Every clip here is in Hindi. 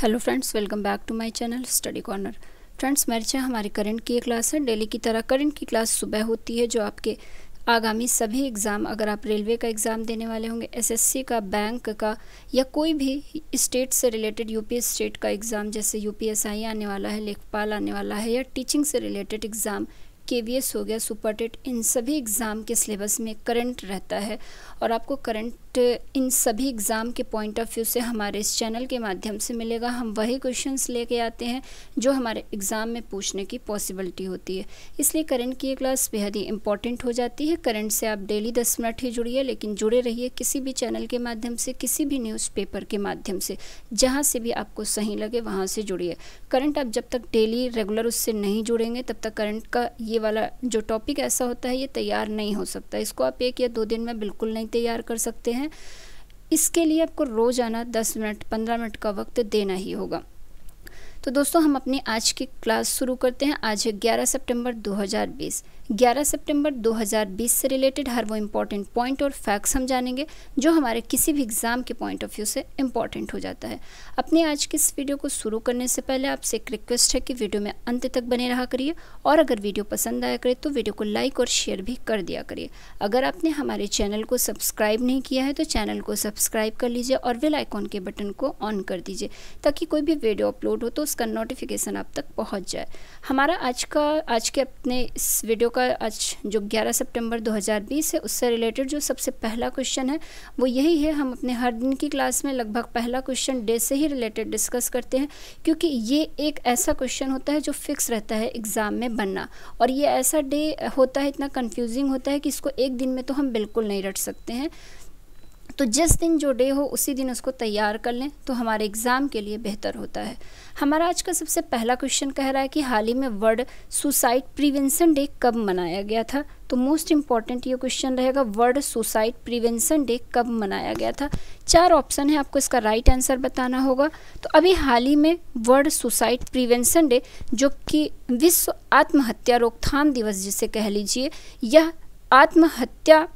hello friends welcome back to my channel study corner friends मेरे हमारी करंट की क्लास है डेली की तरह करंट की क्लास सुबह होती है जो आपके आगामी सभी एग्ज़ाम अगर आप रेलवे का एग्ज़ाम देने वाले होंगे एसएससी का बैंक का या कोई भी स्टेट से रिलेटेड यूपी स्टेट का एग्ज़ाम जैसे यू आने वाला है लेखपाल आने वाला है या टीचिंग से related exam K V S हो गया सुपर टेट इन सभी एग्ज़ाम के सिलेबस में करंट रहता है और आपको करंट टेस्ट इन uh, सभी एग्ज़ाम के पॉइंट ऑफ व्यू से हमारे इस चैनल के माध्यम से मिलेगा हम वही क्वेश्चंस लेके आते हैं जो हमारे एग्ज़ाम में पूछने की पॉसिबिलिटी होती है इसलिए करंट की ये क्लास बेहद ही इंपॉर्टेंट हो जाती है करंट से आप डेली दस मिनट ही जुड़िए लेकिन जुड़े रहिए किसी भी चैनल के माध्यम से किसी भी न्यूज़पेपर के माध्यम से जहाँ से भी आपको सही लगे वहाँ से जुड़िए करंट आप जब तक डेली रेगुलर उससे नहीं जुड़ेंगे तब तक करंट का ये वाला जो टॉपिक ऐसा होता है ये तैयार नहीं हो सकता इसको आप एक या दो दिन में बिल्कुल नहीं तैयार कर सकते हैं हैं इसके लिए आपको रोज़ाना दस मिनट पंद्रह मिनट का वक्त देना ही होगा तो दोस्तों हम अपनी आज की क्लास शुरू करते हैं आज है ग्यारह सितंबर 2020 11 सितंबर 2020 से रिलेटेड हर वो इम्पॉर्टेंट पॉइंट और फैक्ट्स हम जानेंगे जो हमारे किसी भी एग्ज़ाम के पॉइंट ऑफ व्यू से इम्पॉर्टेंट हो जाता है अपने आज की इस वीडियो को शुरू करने से पहले आपसे एक रिक्वेस्ट है कि वीडियो में अंत तक बने रहा करिए और अगर वीडियो पसंद आया करे तो वीडियो को लाइक और शेयर भी कर दिया करिए अगर आपने हमारे चैनल को सब्सक्राइब नहीं किया है तो चैनल को सब्सक्राइब कर लीजिए और वेल आइकॉन के बटन को ऑन कर दीजिए ताकि कोई भी वीडियो अपलोड हो तो उसका नोटिफिकेशन आप तक पहुँच जाए हमारा आज का आज के अपने इस वीडियो का आज जो 11 सितंबर 2020 है उससे रिलेटेड जो सबसे पहला क्वेश्चन है वो यही है हम अपने हर दिन की क्लास में लगभग पहला क्वेश्चन डे से ही रिलेटेड डिस्कस करते हैं क्योंकि ये एक ऐसा क्वेश्चन होता है जो फिक्स रहता है एग्ज़ाम में बनना और ये ऐसा डे होता है इतना कन्फ्यूजिंग होता है कि इसको एक दिन में तो हम बिल्कुल नहीं रट सकते हैं तो जिस दिन जो डे हो उसी दिन उसको तैयार कर लें तो हमारे एग्ज़ाम के लिए बेहतर होता है हमारा आज का सबसे पहला क्वेश्चन कह रहा है कि हाल ही में वर्ल्ड सुसाइड प्रिवेंशन डे कब मनाया गया था तो मोस्ट इम्पॉर्टेंट ये क्वेश्चन रहेगा वर्ल्ड सुसाइड प्रिवेंशन डे कब मनाया गया था चार ऑप्शन है आपको इसका राइट आंसर बताना होगा तो अभी हाल ही में वर्ल्ड सुसाइड प्रिवेंशन डे जो कि विश्व आत्महत्या रोकथाम दिवस जिसे कह लीजिए यह आत्महत्या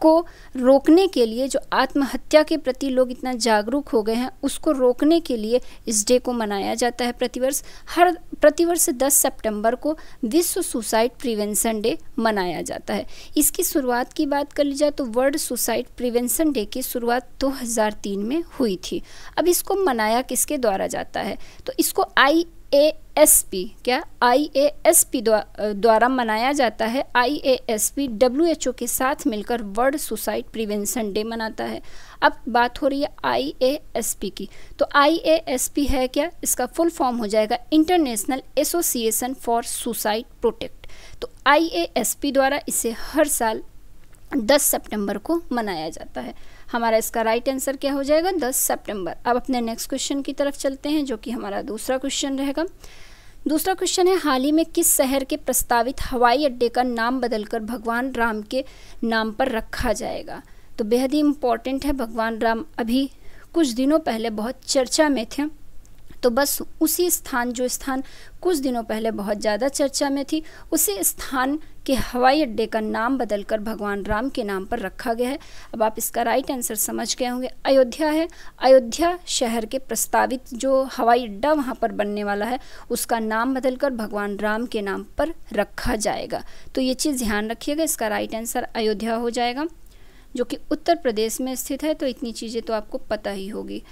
को रोकने के लिए जो आत्महत्या के प्रति लोग इतना जागरूक हो गए हैं उसको रोकने के लिए इस डे को मनाया जाता है प्रतिवर्ष हर प्रतिवर्ष 10 सितंबर को विश्व सुसाइड प्रिवेंशन डे मनाया जाता है इसकी शुरुआत की बात कर ली जाए तो वर्ल्ड सुसाइड प्रिवेंशन डे की शुरुआत 2003 में हुई थी अब इसको मनाया किसके द्वारा जाता है तो इसको आई ए एस पी क्या आई ए एस पी द्वारा मनाया जाता है I A S P W H O के साथ मिलकर वर्ल्ड सुसाइड प्रिवेंशन डे मनाता है अब बात हो रही है आई ए एस पी की तो आई ए एस पी है क्या इसका फुल फॉर्म हो जाएगा international association for suicide protect तो आई ए एस पी द्वारा इसे हर साल दस सितंबर को मनाया जाता है हमारा इसका राइट आंसर क्या हो जाएगा दस सितंबर अब अपने नेक्स्ट क्वेश्चन की तरफ चलते हैं जो कि हमारा दूसरा क्वेश्चन रहेगा दूसरा क्वेश्चन है हाल ही में किस शहर के प्रस्तावित हवाई अड्डे का नाम बदलकर भगवान राम के नाम पर रखा जाएगा तो बेहद ही इम्पॉर्टेंट है भगवान राम अभी कुछ दिनों पहले बहुत चर्चा में थे तो बस उसी स्थान जो स्थान कुछ दिनों पहले बहुत ज़्यादा चर्चा में थी उसी स्थान कि हवाई अड्डे का नाम बदलकर भगवान राम के नाम पर रखा गया है अब आप इसका राइट आंसर समझ गए होंगे अयोध्या है अयोध्या शहर के प्रस्तावित जो हवाई अड्डा वहाँ पर बनने वाला है उसका नाम बदलकर भगवान राम के नाम पर रखा जाएगा तो ये चीज़ ध्यान रखिएगा इसका राइट आंसर अयोध्या हो जाएगा जो कि उत्तर प्रदेश में स्थित है तो इतनी चीज़ें तो आपको पता ही होगी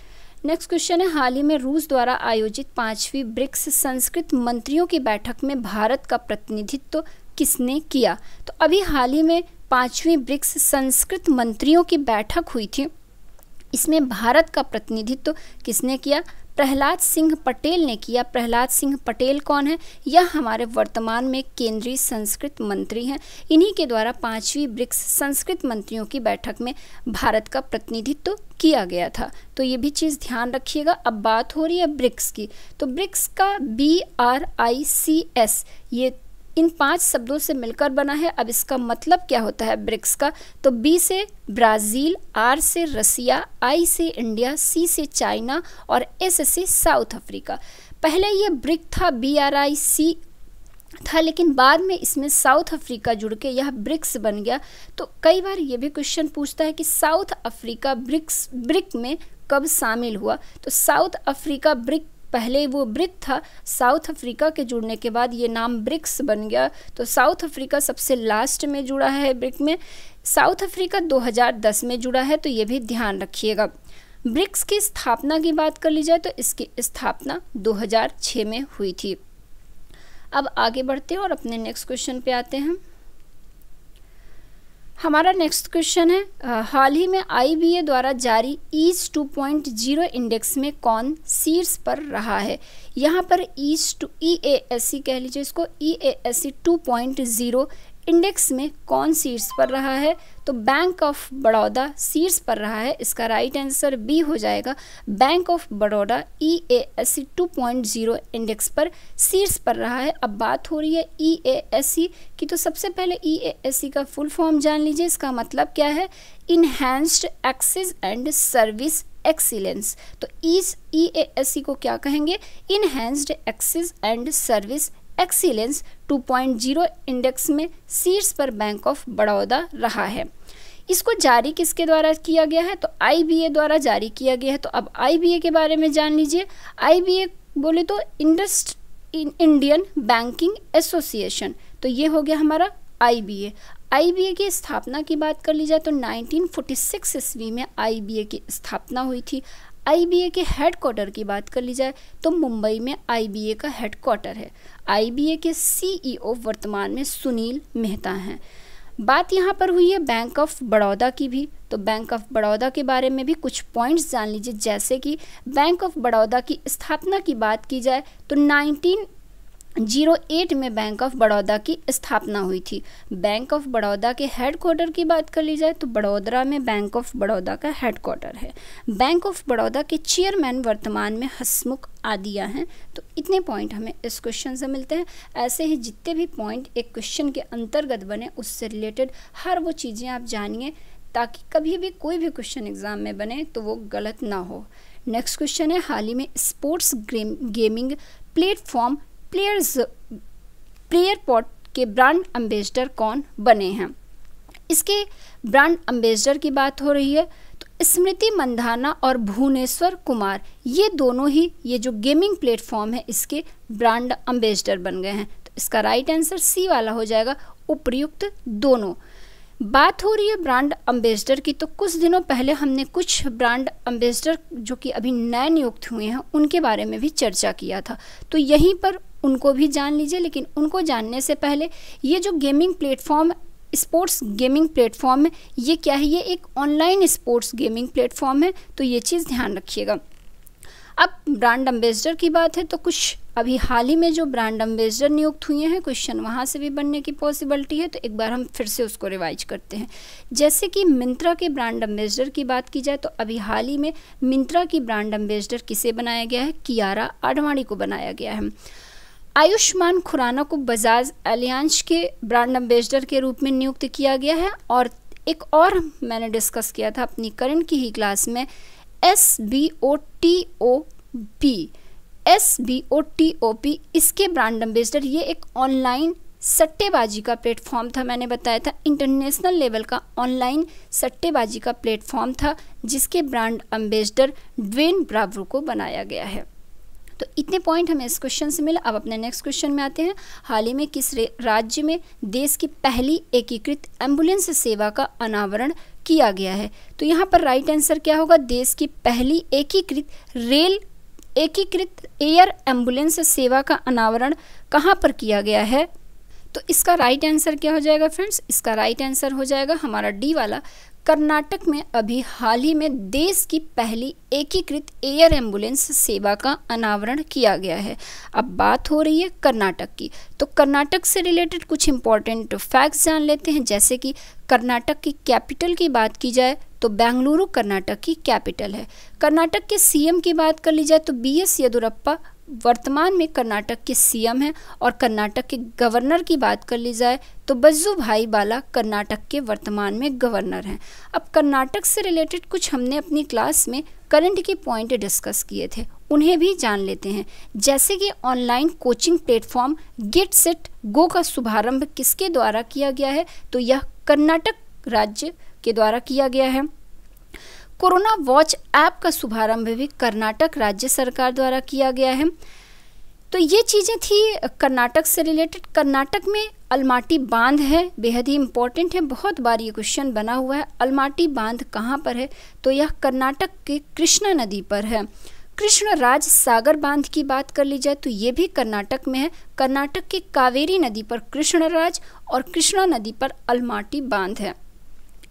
नेक्स्ट क्वेश्चन है हाल ही में रूस द्वारा आयोजित पांचवी ब्रिक्स संस्कृत मंत्रियों की बैठक में भारत का प्रतिनिधित्व किसने किया तो अभी हाल ही में पाँचवीं ब्रिक्स संस्कृत मंत्रियों की बैठक हुई थी इसमें भारत का प्रतिनिधित्व किसने किया प्रहलाद सिंह पटेल ने किया प्रहलाद सिंह पटेल कौन है यह हमारे वर्तमान में केंद्रीय संस्कृत मंत्री हैं इन्हीं के द्वारा पांचवी ब्रिक्स संस्कृत मंत्रियों की बैठक में भारत का प्रतिनिधित्व तो किया गया था तो ये भी चीज़ ध्यान रखिएगा अब बात हो रही है ब्रिक्स की तो ब्रिक्स का B R I C S ये इन पांच शब्दों से मिलकर बना है अब इसका मतलब क्या होता है ब्रिक्स का तो बी से ब्राज़ील आर से रसिया आई से इंडिया सी से चाइना और एस से साउथ अफ्रीका पहले ये ब्रिक था बी आर आई सी था लेकिन बाद में इसमें साउथ अफ्रीका जुड़ के यह ब्रिक्स बन गया तो कई बार ये भी क्वेश्चन पूछता है कि साउथ अफ्रीका ब्रिक्स ब्रिक में कब शामिल हुआ तो साउथ अफ्रीका ब्रिक पहले वो ब्रिक था साउथ अफ्रीका के जुड़ने के बाद ये नाम ब्रिक्स बन गया तो साउथ अफ्रीका सबसे लास्ट में जुड़ा है ब्रिक में साउथ अफ्रीका 2010 में जुड़ा है तो ये भी ध्यान रखिएगा ब्रिक्स की स्थापना की बात कर ली जाए तो इसकी स्थापना 2006 में हुई थी अब आगे बढ़ते हैं और अपने नेक्स्ट क्वेश्चन पे आते हैं हमारा नेक्स्ट क्वेश्चन है हाल ही में आईबीए द्वारा जारी टू पॉइंट जीरो इंडेक्स में कौन शीर्ष पर रहा है यहाँ पर ईस टू ई ए एस सी कह लीजिए इसको E A S C two point zero index में कौन शीर्ष पर रहा है तो बैंक ऑफ बड़ौदा शीर्ष पर रहा है इसका राइट आंसर बी हो जाएगा bank of Baroda E A S C two point zero index पर शीर्ष पर रहा है अब बात हो रही है ई ए एस सी की तो सबसे पहले ई ए एस सी का फुल फॉर्म जान लीजिए इसका मतलब क्या है enhanced access and service excellence तो ई ए एस सी को क्या कहेंगे enhanced access and service excellence 2.0 index में शीर्ष पर बैंक ऑफ बड़ौदा रहा है इसको जारी किसके द्वारा किया गया है तो आई द्वारा जारी किया गया है तो अब आई के बारे में जान लीजिए आई बोले तो इंडस्ट इंडियन बैंकिंग एसोसिएशन तो ये हो गया हमारा आई आई की स्थापना की बात कर ली जाए तो 1946 ईस्वी में आई की स्थापना हुई थी आईबीए के हेड क्वार्टर की बात कर ली जाए तो मुंबई में आईबीए का हेड क्वार्टर है आईबीए के सीईओ e वर्तमान में सुनील मेहता हैं बात यहाँ पर हुई है बैंक ऑफ बड़ौदा की भी तो बैंक ऑफ बड़ौदा के बारे में भी कुछ पॉइंट्स जान लीजिए जैसे कि बैंक ऑफ बड़ौदा की स्थापना की बात की जाए तो जीरो एट में बैंक ऑफ बड़ौदा की स्थापना हुई थी बैंक ऑफ बड़ौदा के हेडक्वार्टर की बात कर ली जाए तो बड़ौदरा में बैंक ऑफ बड़ौदा का हेडक्वार्टर है बैंक ऑफ बड़ौदा के चेयरमैन वर्तमान में हसमुख आदिया हैं तो इतने पॉइंट हमें इस क्वेश्चन से मिलते हैं ऐसे ही जितने भी पॉइंट एक क्वेश्चन के अंतर्गत बने उससे रिलेटेड हर वो चीज़ें आप जानिए ताकि कभी भी कोई भी क्वेश्चन एग्ज़ाम में बने तो वो गलत ना हो नेक्स्ट क्वेश्चन है हाल ही में sports gaming platform players player pot के ब्रांड एम्बेसडर कौन बने हैं इसके ब्रांड एम्बेसडर की बात हो रही है तो स्मृति मंधाना और भुवनेश्वर कुमार ये दोनों ही ये जो गेमिंग प्लेटफॉर्म है इसके ब्रांड एम्बेसडर बन गए हैं तो इसका राइट आंसर सी वाला हो जाएगा उपयुक्त दोनों बात हो रही है ब्रांड एम्बेसडर की तो कुछ दिनों पहले हमने कुछ ब्रांड एम्बेसडर जो कि अभी नए नियुक्त हुए हैं उनके बारे में भी चर्चा किया था तो यहीं पर उनको भी जान लीजिए लेकिन उनको जानने से पहले ये जो gaming platform sports gaming platform है ये क्या है ये एक ऑनलाइन स्पोर्ट्स गेमिंग प्लेटफॉर्म है तो ये चीज़ ध्यान रखिएगा अब ब्रांड एम्बेसडर की बात है तो कुछ अभी हाल ही में जो ब्रांड एम्बेसडर नियुक्त हुए हैं क्वेश्चन वहाँ से भी बनने की पॉसिबिलिटी है तो एक बार हम फिर से उसको रिवाइज करते हैं जैसे कि मिंत्रा के ब्रांड एम्बेसडर की बात की जाए तो अभी हाल ही में मिंत्रा की ब्रांड एम्बेसडर किसे बनाया गया है कियारा आडवाणी को बनाया गया है आयुष्मान खुराना को बजाज एलियांश के ब्रांड एम्बेसडर के रूप में नियुक्त किया गया है और एक और मैंने डिस्कस किया था अपनी करंट की ही क्लास में S B O T O P S B O T O P इसके ब्रांड एम्बेसडर ये एक ऑनलाइन सट्टेबाजी का प्लेटफॉर्म था मैंने बताया था इंटरनेशनल लेवल का ऑनलाइन सट्टेबाजी का प्लेटफॉर्म था जिसके ब्रांड एम्बेसडर ड्वेन ब्रावरो को बनाया गया है तो इतने पॉइंट हमें इस क्वेश्चन से मिला अब अपने नेक्स्ट क्वेश्चन में आते हैं हाल ही में किस राज्य में देश की पहली एकीकृत एम्बुलेंस सेवा का अनावरण किया गया है तो यहाँ पर राइट आंसर क्या होगा देश की पहली एकीकृत रेल एकीकृत एयर एम्बुलेंस सेवा का अनावरण कहाँ पर किया गया है तो इसका राइट आंसर क्या हो जाएगा फ्रेंड्स इसका राइट आंसर हो जाएगा हमारा डी वाला कर्नाटक में अभी हाल ही में देश की पहली एकीकृत एयर एम्बुलेंस सेवा का अनावरण किया गया है अब बात हो रही है कर्नाटक की तो कर्नाटक से रिलेटेड कुछ इंपॉर्टेंट फैक्ट्स जान लेते हैं जैसे कि कर्नाटक की कैपिटल की बात की जाए तो बेंगलुरु कर्नाटक की कैपिटल है कर्नाटक के सीएम की बात कर ली जाए तो बी एस येदुरप्पा वर्तमान में कर्नाटक के सीएम हैं और कर्नाटक के गवर्नर की बात कर ली जाए तो बज्जू भाई बाला कर्नाटक के वर्तमान में गवर्नर हैं अब कर्नाटक से रिलेटेड कुछ हमने अपनी क्लास में करंट के पॉइंट डिस्कस किए थे उन्हें भी जान लेते हैं जैसे कि online coaching platform get set go का शुभारंभ किसके द्वारा किया गया है तो यह कर्नाटक राज्य के द्वारा किया गया है कोरोना वॉच ऐप का शुभारंभ भी कर्नाटक राज्य सरकार द्वारा किया गया है तो ये चीज़ें थी कर्नाटक से रिलेटेड कर्नाटक में अलमाटी बांध है बेहद ही इम्पॉर्टेंट है बहुत बार ये क्वेश्चन बना हुआ है अलमाटी बांध कहाँ पर है तो यह कर्नाटक के कृष्णा नदी पर है कृष्ण राज सागर बांध की बात कर ली जाए तो ये भी कर्नाटक में है कर्नाटक के कावेरी नदी पर कृष्णराज और कृष्णा नदी पर अलमाटी बांध है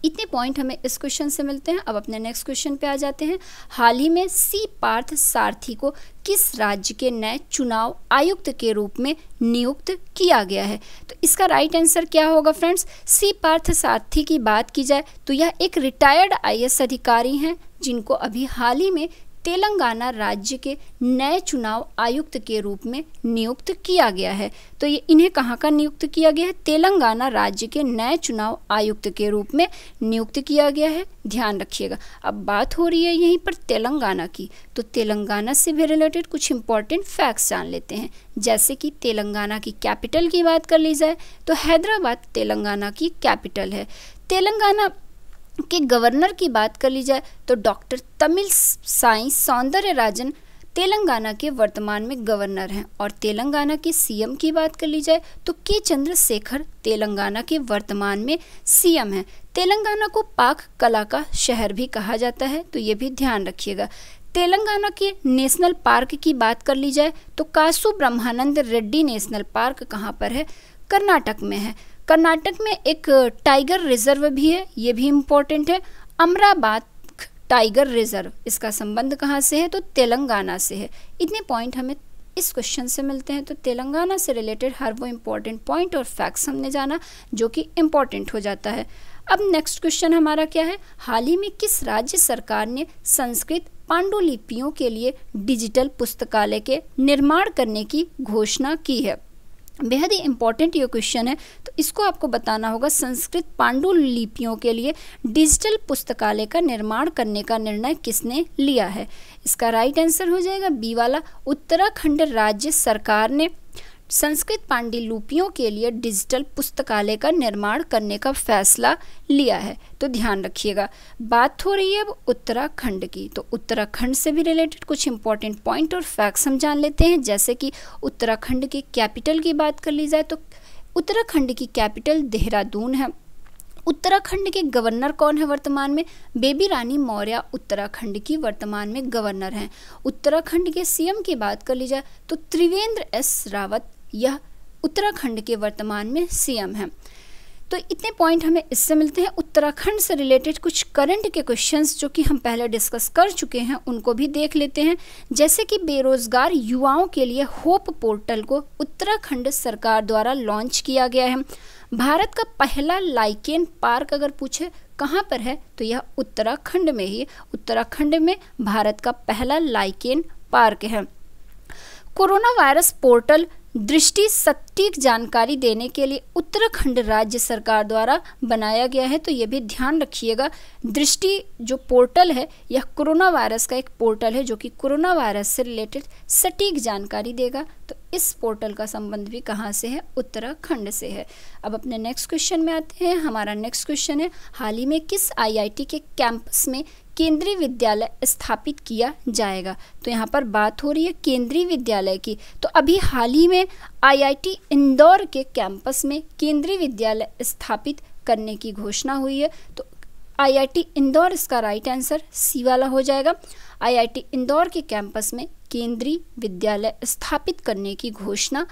इतने पॉइंट हमें इस क्वेश्चन से मिलते हैं अब अपने नेक्स्ट क्वेश्चन पे आ जाते हैं हाल ही में सी पार्थ सारथी को किस राज्य के नए चुनाव आयुक्त के रूप में नियुक्त किया गया है तो इसका राइट आंसर क्या होगा फ्रेंड्स सी पार्थ सारथी की बात की जाए तो यह एक रिटायर्ड आईएएस अधिकारी हैं जिनको अभी हाल ही में तेलंगाना राज्य के नए चुनाव आयुक्त के रूप में नियुक्त किया गया है तो ये इन्हें कहाँ का नियुक्त किया गया है तेलंगाना राज्य के नए चुनाव आयुक्त के रूप में नियुक्त किया गया है ध्यान रखिएगा अब बात हो रही है यहीं पर तेलंगाना की तो तेलंगाना से भी रिलेटेड कुछ इंपॉर्टेंट फैक्ट्स जान लेते हैं जैसे कि तेलंगाना की कैपिटल की बात कर ली जाए तो हैदराबाद तेलंगाना की कैपिटल है तेलंगाना के गवर्नर की बात कर ली जाए तो डॉक्टर तमिल साई सौंदर्य राजन तेलंगाना के वर्तमान में गवर्नर हैं और तेलंगाना के सीएम की बात कर ली जाए तो के चंद्रशेखर तेलंगाना के वर्तमान में सीएम हैं तेलंगाना को पाक कला का शहर भी कहा जाता है तो ये भी ध्यान रखिएगा तेलंगाना के नेशनल पार्क की बात कर ली जाए तो कासू ब्रह्मानंद रेड्डी नेशनल पार्क कहाँ पर है कर्नाटक में है कर्नाटक में एक टाइगर रिजर्व भी है ये भी इम्पोर्टेंट है अमराबाद टाइगर रिजर्व इसका संबंध कहाँ से है तो तेलंगाना से है इतने पॉइंट हमें इस क्वेश्चन से मिलते हैं तो तेलंगाना से रिलेटेड हर वो इम्पोर्टेंट पॉइंट और फैक्ट्स हमने जाना जो कि इम्पोर्टेंट हो जाता है अब नेक्स्ट क्वेश्चन हमारा क्या है हाल ही में किस राज्य सरकार ने संस्कृत पांडुलिपियों के लिए डिजिटल पुस्तकालय के निर्माण करने की घोषणा की है बेहद ही इम्पॉर्टेंट ये क्वेश्चन है इसको आपको बताना होगा संस्कृत पांडुलिपियों के लिए डिजिटल पुस्तकालय का निर्माण करने का निर्णय किसने लिया है इसका राइट आंसर हो जाएगा बी वाला उत्तराखंड राज्य सरकार ने संस्कृत पांडुलिपियों के लिए डिजिटल पुस्तकालय का निर्माण करने का फैसला लिया है तो ध्यान रखिएगा बात हो रही है अब उत्तराखंड की तो उत्तराखंड से भी रिलेटेड कुछ इंपॉर्टेंट पॉइंट और फैक्ट्स हम जान लेते हैं जैसे कि उत्तराखंड के कैपिटल की बात कर ली जाए तो उत्तराखंड की कैपिटल देहरादून है उत्तराखंड के गवर्नर कौन है वर्तमान में बेबी रानी मौर्य उत्तराखंड की वर्तमान में गवर्नर हैं उत्तराखंड के सीएम की बात कर ली जाए तो त्रिवेंद्र एस रावत यह उत्तराखंड के वर्तमान में सीएम हैं तो इतने पॉइंट हमें इससे मिलते हैं उत्तराखंड से रिलेटेड कुछ करंट के क्वेश्चंस जो कि हम पहले डिस्कस कर चुके हैं उनको भी देख लेते हैं जैसे कि बेरोजगार युवाओं के लिए होप पोर्टल को उत्तराखंड सरकार द्वारा लॉन्च किया गया है भारत का पहला लाइकेन पार्क अगर पूछे कहाँ पर है तो यह उत्तराखंड में ही उत्तराखंड में भारत का पहला लाइकेन पार्क है कोरोना वायरस पोर्टल दृष्टि सटीक जानकारी देने के लिए उत्तराखंड राज्य सरकार द्वारा बनाया गया है तो ये भी ध्यान रखिएगा दृष्टि जो पोर्टल है यह कोरोना वायरस का एक पोर्टल है जो कि कोरोना वायरस से रिलेटेड सटीक जानकारी देगा तो इस पोर्टल का संबंध भी कहाँ से है उत्तराखंड से है अब अपने नेक्स्ट क्वेश्चन में आते हैं हमारा नेक्स्ट क्वेश्चन है हाल ही में किस आईआईटी के कैंपस में केंद्रीय विद्यालय स्थापित किया जाएगा तो यहाँ पर बात हो रही है केंद्रीय विद्यालय की तो अभी हाल ही में आईआईटी इंदौर के कैंपस में केंद्रीय विद्यालय स्थापित करने की घोषणा हुई है तो आईआईटी इंदौर इसका राइट आंसर सी वाला हो जाएगा आईआईटी इंदौर के कैंपस में केंद्रीय विद्यालय स्थापित करने की घोषणा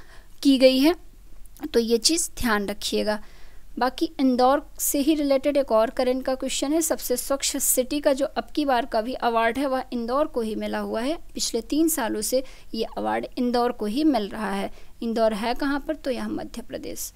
की गई है तो ये चीज़ ध्यान रखिएगा बाकी इंदौर से ही रिलेटेड एक और करेंट का क्वेश्चन है सबसे स्वच्छ सिटी का जो अब की बार का भी अवार्ड है वह इंदौर को ही मिला हुआ है पिछले तीन सालों से ये अवार्ड इंदौर को ही मिल रहा है इंदौर है कहाँ पर तो यह मध्य प्रदेश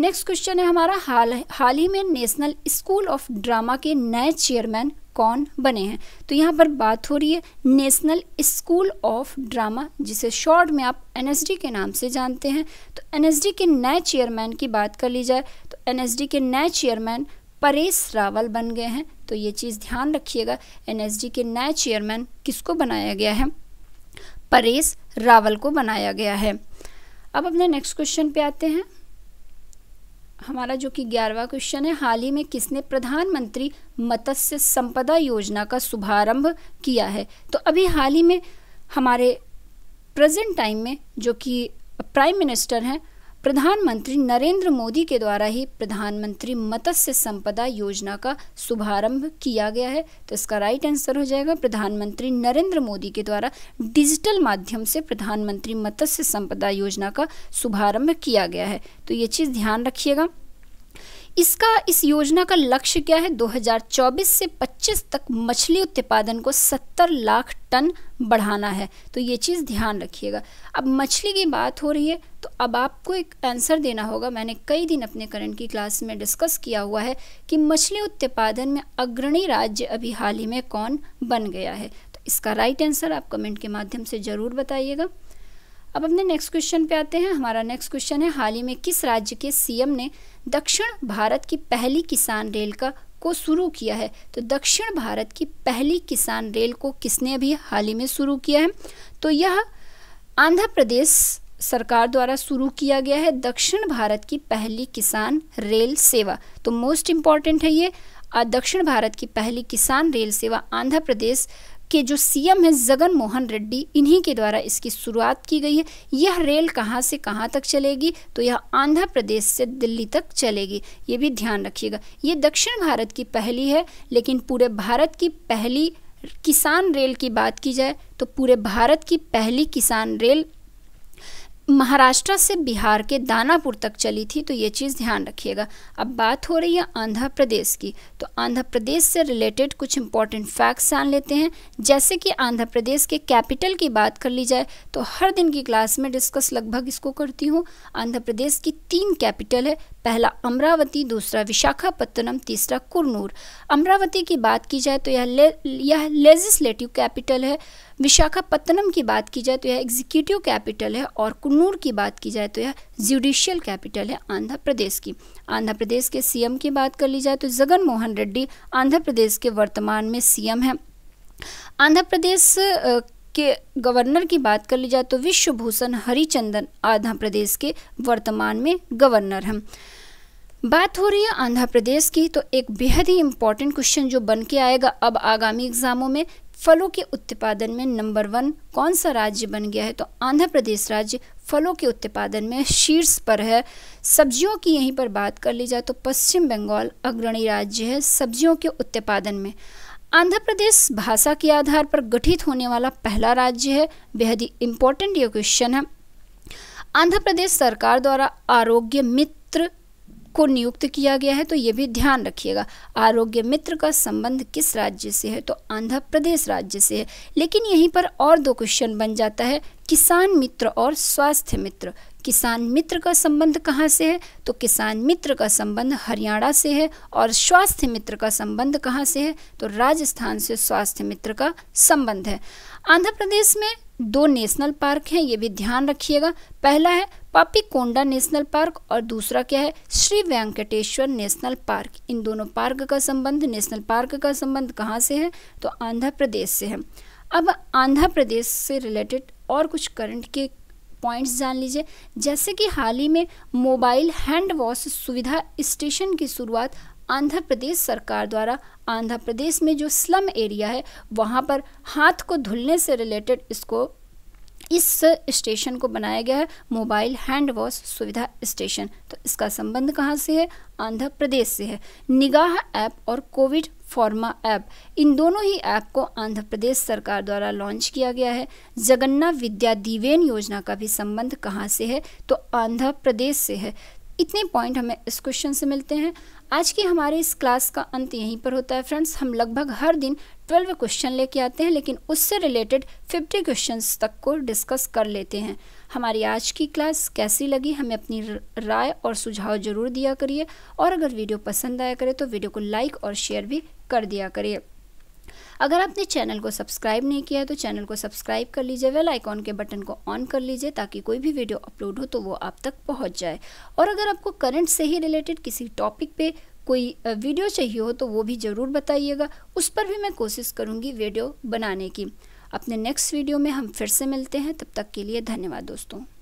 नेक्स्ट क्वेश्चन है हमारा हाल हाल ही में नेशनल स्कूल ऑफ ड्रामा के नए चेयरमैन कौन बने हैं तो यहाँ पर बात हो रही है नेशनल स्कूल ऑफ ड्रामा जिसे शॉर्ट में आप एन के नाम से जानते हैं तो एन के नए चेयरमैन की बात कर ली जाए तो एन के नए चेयरमैन परेश रावल बन गए हैं तो ये चीज़ ध्यान रखिएगा एन के नए चेयरमैन किसको बनाया गया है परेश रावल को बनाया गया है अब अपने नेक्स्ट क्वेश्चन पे आते हैं हमारा जो कि ग्यारहवा क्वेश्चन है हाल ही में किसने प्रधानमंत्री मत्स्य संपदा योजना का शुभारंभ किया है तो अभी हाल ही में हमारे प्रेजेंट टाइम में जो कि प्राइम मिनिस्टर हैं प्रधानमंत्री नरेंद्र मोदी के द्वारा ही प्रधानमंत्री मत्स्य संपदा योजना का शुभारंभ किया गया है तो इसका राइट आंसर हो जाएगा प्रधानमंत्री नरेंद्र मोदी के द्वारा डिजिटल माध्यम से प्रधानमंत्री मत्स्य संपदा योजना का शुभारंभ किया गया है तो ये चीज़ ध्यान रखिएगा इसका इस योजना का लक्ष्य क्या है 2024 से 25 तक मछली उत्पादन को 70 लाख टन बढ़ाना है तो ये चीज़ ध्यान रखिएगा अब मछली की बात हो रही है तो अब आपको एक आंसर देना होगा मैंने कई दिन अपने करंट की क्लास में डिस्कस किया हुआ है कि मछली उत्पादन में अग्रणी राज्य अभी हाल ही में कौन बन गया है तो इसका राइट आंसर आप कमेंट के माध्यम से ज़रूर बताइएगा अब अपने नेक्स्ट क्वेश्चन पे आते हैं हमारा नेक्स्ट क्वेश्चन है हाल ही में किस राज्य के सीएम ने दक्षिण भारत की पहली किसान रेल का को शुरू किया है तो दक्षिण भारत की पहली किसान रेल को किसने अभी हाल ही में शुरू किया है तो यह आंध्र प्रदेश सरकार द्वारा शुरू किया गया है दक्षिण भारत की पहली किसान रेल सेवा तो मोस्ट इम्पॉर्टेंट है ये दक्षिण भारत की पहली किसान रेल सेवा आंध्र प्रदेश के जो सीएम है जगन मोहन रेड्डी इन्हीं के द्वारा इसकी शुरुआत की गई है यह रेल कहाँ से कहाँ तक चलेगी तो यह आंध्र प्रदेश से दिल्ली तक चलेगी ये भी ध्यान रखिएगा ये दक्षिण भारत की पहली है लेकिन पूरे भारत की पहली किसान रेल की बात की जाए तो पूरे भारत की पहली किसान रेल महाराष्ट्र से बिहार के दानापुर तक चली थी तो ये चीज़ ध्यान रखिएगा अब बात हो रही है आंध्र प्रदेश की तो आंध्र प्रदेश से रिलेटेड कुछ इंपॉर्टेंट फैक्ट्स जान लेते हैं जैसे कि आंध्र प्रदेश के कैपिटल की बात कर ली जाए तो हर दिन की क्लास में डिस्कस लगभग इसको करती हूँ आंध्र प्रदेश की तीन कैपिटल है पहला अमरावती दूसरा विशाखापत्तनम तीसरा कुरनूर अमरावती की बात की जाए तो यह ले, यह लेजिस्लेटिव कैपिटल है विशाखापत्तनम की बात की जाए तो यह एग्जीक्यूटिव कैपिटल है और कुन्नूर की बात की जाए तो यह ज्यूडिशियल कैपिटल है आंध्र प्रदेश की आंध्र प्रदेश के सीएम की बात कर ली जाए तो जगन मोहन रेड्डी आंध्र प्रदेश के वर्तमान में सीएम हैं आंध्र प्रदेश के गवर्नर की बात कर ली जाए तो विश्वभूषण हरिचंदन आंध्र प्रदेश के वर्तमान में गवर्नर हैं बात हो रही है आंध्र प्रदेश की तो एक बेहद ही इम्पॉर्टेंट क्वेश्चन जो बन के आएगा अब आगामी एग्जामों में फलों के उत्पादन में नंबर वन कौन सा राज्य बन गया है तो आंध्र प्रदेश राज्य फलों के उत्पादन में शीर्ष पर है सब्जियों की यहीं पर बात कर ली जाए तो पश्चिम बंगाल अग्रणी राज्य है सब्जियों के उत्पादन में आंध्र प्रदेश भाषा के आधार पर गठित होने वाला पहला राज्य है बेहद ही इम्पोर्टेंट ये क्वेश्चन है आंध्र प्रदेश सरकार द्वारा आरोग्य मित्र को नियुक्त किया गया है तो ये भी ध्यान रखिएगा आरोग्य मित्र का संबंध किस राज्य से है तो आंध्र प्रदेश राज्य से है लेकिन यहीं पर और दो क्वेश्चन बन जाता है किसान मित्र और स्वास्थ्य मित्र किसान मित्र का संबंध कहाँ से है तो किसान मित्र का संबंध हरियाणा से है और स्वास्थ्य मित्र का संबंध कहाँ से है तो राजस्थान से स्वास्थ्य मित्र का संबंध है आंध्र प्रदेश में दो नेशनल पार्क हैं ये भी ध्यान रखिएगा पहला है पापी कोंडा नेशनल पार्क और दूसरा क्या है श्री वेंकटेश्वर नेशनल पार्क इन दोनों पार्क का संबंध नेशनल पार्क का संबंध कहाँ से है तो आंध्र प्रदेश से है अब आंध्र प्रदेश से रिलेटेड और कुछ करंट के पॉइंट्स जान लीजिए जैसे कि हाल ही में मोबाइल हैंड वॉश सुविधा स्टेशन की शुरुआत आंध्र प्रदेश सरकार द्वारा आंध्र प्रदेश में जो स्लम एरिया है वहाँ पर हाथ को धुलने से रिलेटेड इसको इस स्टेशन को बनाया गया है मोबाइल हैंड वॉश सुविधा स्टेशन तो इसका संबंध कहाँ से है आंध्र प्रदेश से है निगाह ऐप और कोविड फॉर्मा ऐप इन दोनों ही ऐप को आंध्र प्रदेश सरकार द्वारा लॉन्च किया गया है जगन्ना विद्या दिवेन योजना का भी संबंध कहाँ से है तो आंध्र प्रदेश से है इतने पॉइंट हमें इस क्वेश्चन से मिलते हैं आज की हमारे इस क्लास का अंत यहीं पर होता है फ्रेंड्स हम लगभग हर दिन ट्वेल्व क्वेश्चन लेके आते हैं लेकिन उससे रिलेटेड फिफ्टी क्वेश्चंस तक को डिस्कस कर लेते हैं हमारी आज की क्लास कैसी लगी हमें अपनी राय और सुझाव ज़रूर दिया करिए और अगर वीडियो पसंद आया करे तो वीडियो को लाइक और शेयर भी कर दिया करिए अगर आपने चैनल को सब्सक्राइब नहीं किया है तो चैनल को सब्सक्राइब कर लीजिए वेल आइकॉन के बटन को ऑन कर लीजिए ताकि कोई भी वीडियो अपलोड हो तो वो आप तक पहुंच जाए और अगर आपको करंट से ही रिलेटेड किसी टॉपिक पे कोई वीडियो चाहिए हो तो वो भी ज़रूर बताइएगा उस पर भी मैं कोशिश करूँगी वीडियो बनाने की अपने नेक्स्ट वीडियो में हम फिर से मिलते हैं तब तक के लिए धन्यवाद दोस्तों